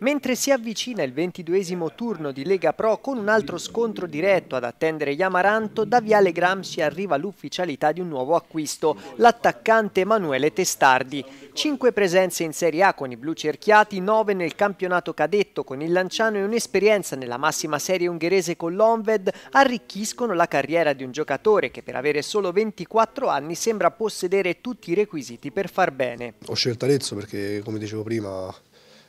Mentre si avvicina il ventiduesimo turno di Lega Pro con un altro scontro diretto ad attendere gli Amaranto, da Viale Gramsci arriva l'ufficialità di un nuovo acquisto, l'attaccante Emanuele Testardi. Cinque presenze in Serie A con i blu cerchiati, nove nel campionato cadetto con il Lanciano e un'esperienza nella massima serie ungherese con l'Onved arricchiscono la carriera di un giocatore che per avere solo 24 anni sembra possedere tutti i requisiti per far bene. Ho scelto Arezzo perché, come dicevo prima,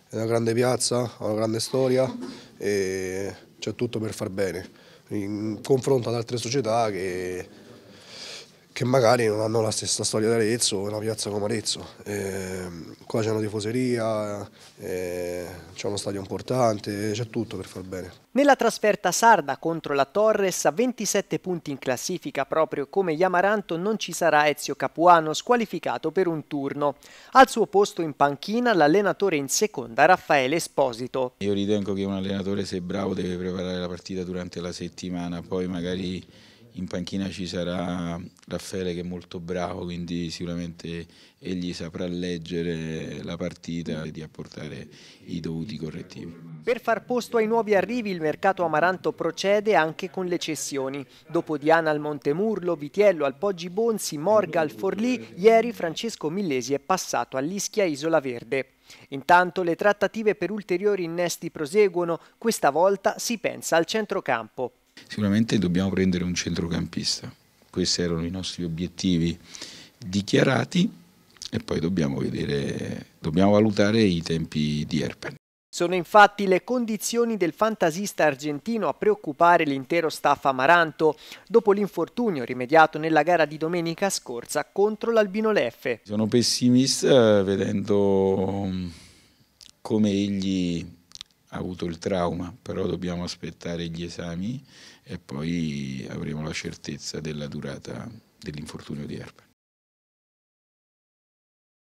è una grande piazza, ha una grande storia e c'è tutto per far bene, in confronto ad altre società che che magari non hanno la stessa storia di Arezzo una piazza come Arezzo. Eh, qua c'è una tifoseria, eh, c'è uno stadio importante, c'è tutto per far bene. Nella trasferta sarda contro la Torres a 27 punti in classifica proprio come Yamaranto non ci sarà Ezio Capuano squalificato per un turno. Al suo posto in panchina l'allenatore in seconda Raffaele Esposito. Io ritengo che un allenatore se bravo deve preparare la partita durante la settimana, poi magari in panchina ci sarà Raffaele che è molto bravo, quindi sicuramente egli saprà leggere la partita e di apportare i dovuti correttivi. Per far posto ai nuovi arrivi il mercato amaranto procede anche con le cessioni. Dopo Diana al Montemurlo, Vitiello al Poggi Bonzi, Morga al Forlì, ieri Francesco Millesi è passato all'Ischia Isola Verde. Intanto le trattative per ulteriori innesti proseguono, questa volta si pensa al centrocampo. Sicuramente dobbiamo prendere un centrocampista, questi erano i nostri obiettivi dichiarati e poi dobbiamo, vedere, dobbiamo valutare i tempi di Erpen. Sono infatti le condizioni del fantasista argentino a preoccupare l'intero staff amaranto dopo l'infortunio rimediato nella gara di domenica scorsa contro l'Albino Leffe. Sono pessimista vedendo mm, come egli ha avuto il trauma, però dobbiamo aspettare gli esami e poi avremo la certezza della durata dell'infortunio di Erba.